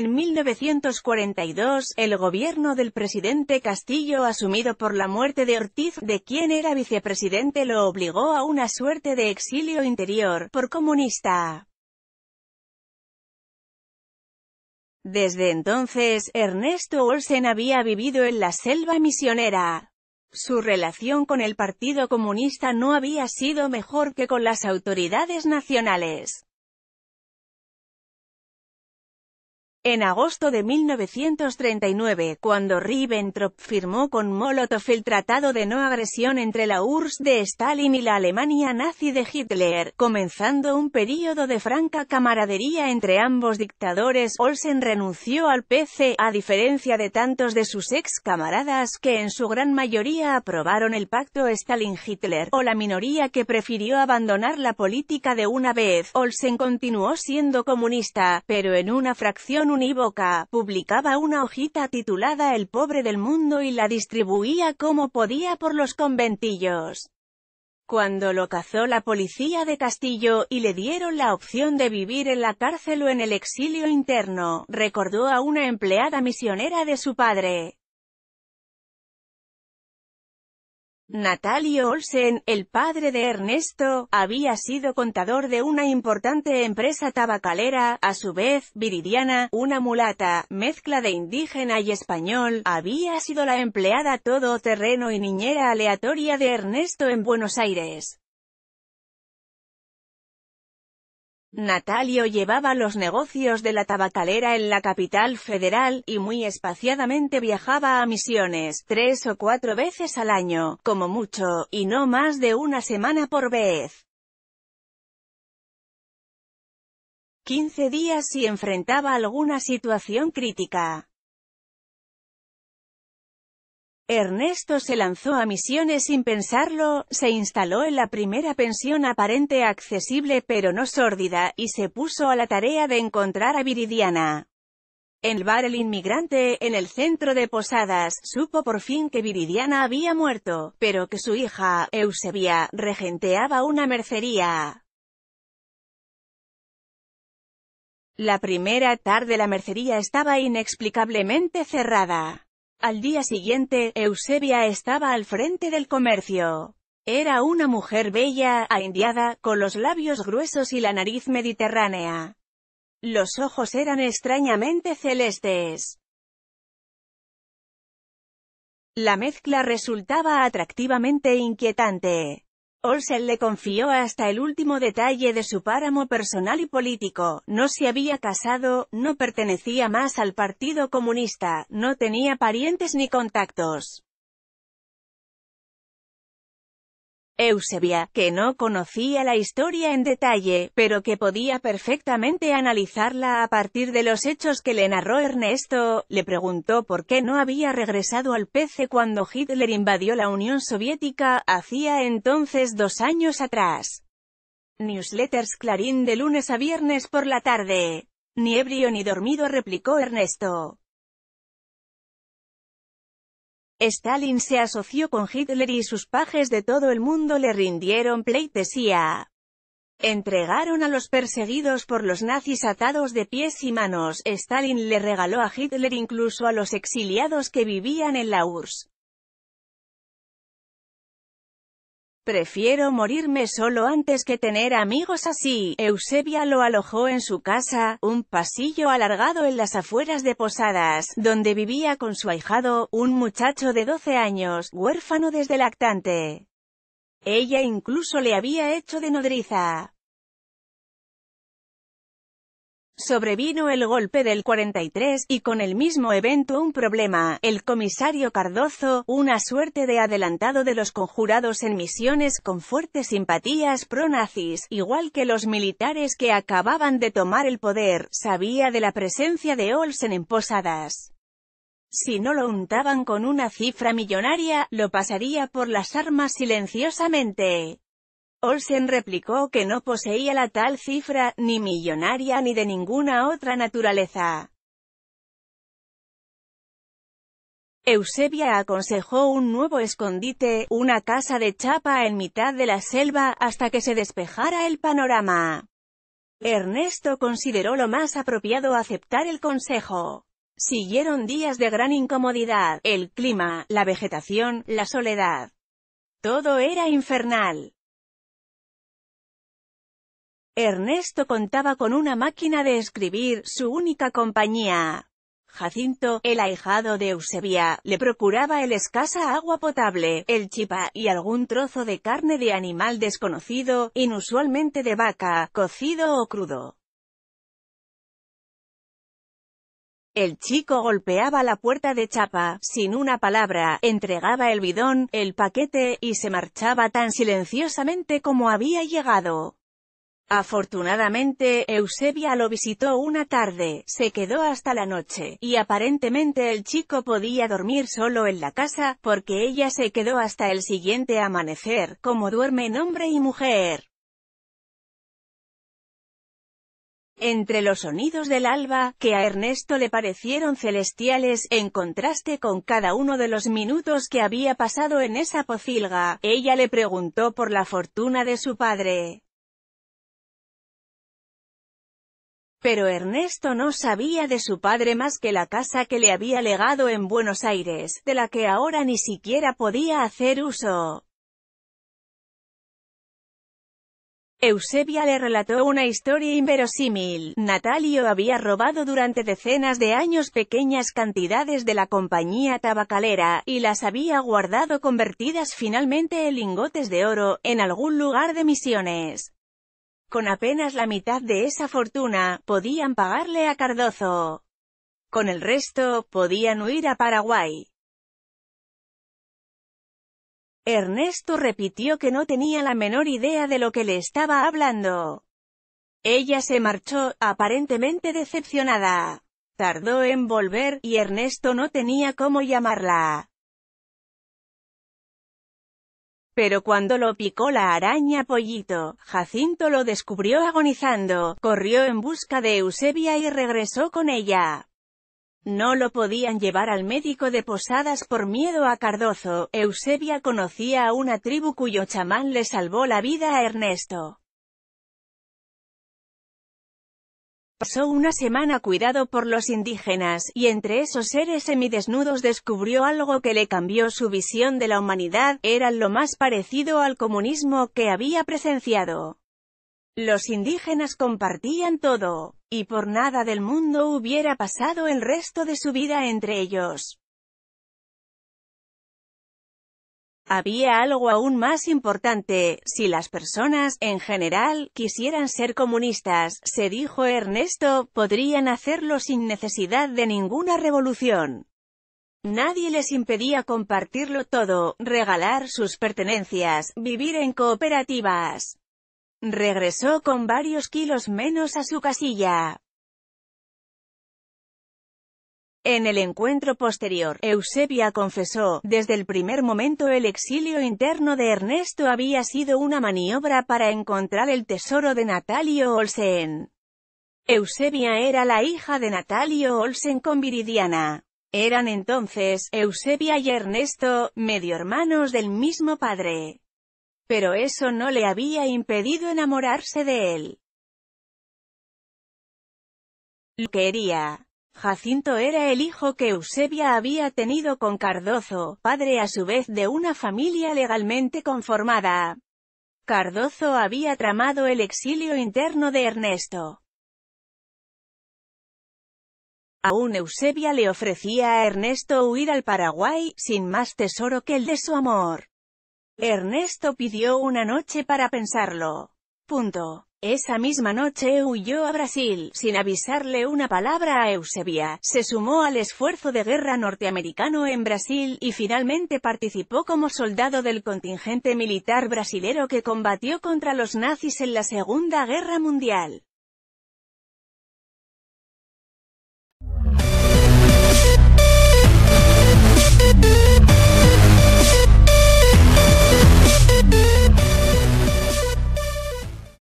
En 1942, el gobierno del presidente Castillo asumido por la muerte de Ortiz, de quien era vicepresidente lo obligó a una suerte de exilio interior, por comunista. Desde entonces, Ernesto Olsen había vivido en la selva misionera. Su relación con el Partido Comunista no había sido mejor que con las autoridades nacionales. En agosto de 1939, cuando Ribbentrop firmó con Molotov el Tratado de No Agresión entre la URSS de Stalin y la Alemania nazi de Hitler, comenzando un período de franca camaradería entre ambos dictadores, Olsen renunció al PC, a diferencia de tantos de sus ex camaradas que en su gran mayoría aprobaron el pacto Stalin-Hitler, o la minoría que prefirió abandonar la política de una vez. Olsen continuó siendo comunista, pero en una fracción Boca publicaba una hojita titulada El pobre del mundo y la distribuía como podía por los conventillos. Cuando lo cazó la policía de Castillo, y le dieron la opción de vivir en la cárcel o en el exilio interno, recordó a una empleada misionera de su padre. Natalio Olsen, el padre de Ernesto, había sido contador de una importante empresa tabacalera, a su vez, Viridiana, una mulata, mezcla de indígena y español, había sido la empleada todo terreno y niñera aleatoria de Ernesto en Buenos Aires. Natalio llevaba los negocios de la tabacalera en la capital federal, y muy espaciadamente viajaba a misiones, tres o cuatro veces al año, como mucho, y no más de una semana por vez. 15 días si enfrentaba alguna situación crítica. Ernesto se lanzó a misiones sin pensarlo, se instaló en la primera pensión aparente accesible pero no sórdida, y se puso a la tarea de encontrar a Viridiana. En el bar El Inmigrante, en el centro de Posadas, supo por fin que Viridiana había muerto, pero que su hija, Eusebia, regenteaba una mercería. La primera tarde la mercería estaba inexplicablemente cerrada. Al día siguiente, Eusebia estaba al frente del comercio. Era una mujer bella, ahindiada, con los labios gruesos y la nariz mediterránea. Los ojos eran extrañamente celestes. La mezcla resultaba atractivamente inquietante. Olsen le confió hasta el último detalle de su páramo personal y político, no se había casado, no pertenecía más al Partido Comunista, no tenía parientes ni contactos. Eusebia, que no conocía la historia en detalle, pero que podía perfectamente analizarla a partir de los hechos que le narró Ernesto, le preguntó por qué no había regresado al PC cuando Hitler invadió la Unión Soviética, hacía entonces dos años atrás. Newsletters Clarín de lunes a viernes por la tarde. Ni ebrio ni dormido replicó Ernesto. Stalin se asoció con Hitler y sus pajes de todo el mundo le rindieron pleitesía. Entregaron a los perseguidos por los nazis atados de pies y manos, Stalin le regaló a Hitler incluso a los exiliados que vivían en la URSS. Prefiero morirme solo antes que tener amigos así. Eusebia lo alojó en su casa, un pasillo alargado en las afueras de Posadas, donde vivía con su ahijado, un muchacho de 12 años, huérfano desde lactante. Ella incluso le había hecho de nodriza. Sobrevino el golpe del 43, y con el mismo evento un problema, el comisario Cardozo, una suerte de adelantado de los conjurados en misiones con fuertes simpatías pro-nazis, igual que los militares que acababan de tomar el poder, sabía de la presencia de Olsen en Posadas. Si no lo untaban con una cifra millonaria, lo pasaría por las armas silenciosamente. Olsen replicó que no poseía la tal cifra, ni millonaria ni de ninguna otra naturaleza. Eusebia aconsejó un nuevo escondite, una casa de chapa en mitad de la selva, hasta que se despejara el panorama. Ernesto consideró lo más apropiado aceptar el consejo. Siguieron días de gran incomodidad, el clima, la vegetación, la soledad. Todo era infernal. Ernesto contaba con una máquina de escribir, su única compañía. Jacinto, el ahijado de Eusebia, le procuraba el escasa agua potable, el chipa, y algún trozo de carne de animal desconocido, inusualmente de vaca, cocido o crudo. El chico golpeaba la puerta de chapa, sin una palabra, entregaba el bidón, el paquete, y se marchaba tan silenciosamente como había llegado. Afortunadamente, Eusebia lo visitó una tarde, se quedó hasta la noche, y aparentemente el chico podía dormir solo en la casa, porque ella se quedó hasta el siguiente amanecer, como duermen hombre y mujer. Entre los sonidos del alba, que a Ernesto le parecieron celestiales, en contraste con cada uno de los minutos que había pasado en esa pocilga, ella le preguntó por la fortuna de su padre. Pero Ernesto no sabía de su padre más que la casa que le había legado en Buenos Aires, de la que ahora ni siquiera podía hacer uso. Eusebia le relató una historia inverosímil. Natalio había robado durante decenas de años pequeñas cantidades de la compañía tabacalera, y las había guardado convertidas finalmente en lingotes de oro, en algún lugar de misiones. Con apenas la mitad de esa fortuna, podían pagarle a Cardozo. Con el resto, podían huir a Paraguay. Ernesto repitió que no tenía la menor idea de lo que le estaba hablando. Ella se marchó, aparentemente decepcionada. Tardó en volver, y Ernesto no tenía cómo llamarla. Pero cuando lo picó la araña pollito, Jacinto lo descubrió agonizando, corrió en busca de Eusebia y regresó con ella. No lo podían llevar al médico de Posadas por miedo a Cardozo, Eusebia conocía a una tribu cuyo chamán le salvó la vida a Ernesto. Pasó una semana cuidado por los indígenas, y entre esos seres semidesnudos descubrió algo que le cambió su visión de la humanidad, era lo más parecido al comunismo que había presenciado. Los indígenas compartían todo, y por nada del mundo hubiera pasado el resto de su vida entre ellos. Había algo aún más importante, si las personas, en general, quisieran ser comunistas, se dijo Ernesto, podrían hacerlo sin necesidad de ninguna revolución. Nadie les impedía compartirlo todo, regalar sus pertenencias, vivir en cooperativas. Regresó con varios kilos menos a su casilla. En el encuentro posterior, Eusebia confesó, desde el primer momento el exilio interno de Ernesto había sido una maniobra para encontrar el tesoro de Natalio Olsen. Eusebia era la hija de Natalio Olsen con Viridiana. Eran entonces, Eusebia y Ernesto, medio hermanos del mismo padre. Pero eso no le había impedido enamorarse de él. Lo quería. Jacinto era el hijo que Eusebia había tenido con Cardozo, padre a su vez de una familia legalmente conformada. Cardozo había tramado el exilio interno de Ernesto. Aún Eusebia le ofrecía a Ernesto huir al Paraguay, sin más tesoro que el de su amor. Ernesto pidió una noche para pensarlo. Punto. Esa misma noche huyó a Brasil, sin avisarle una palabra a Eusebia, se sumó al esfuerzo de guerra norteamericano en Brasil, y finalmente participó como soldado del contingente militar brasilero que combatió contra los nazis en la Segunda Guerra Mundial.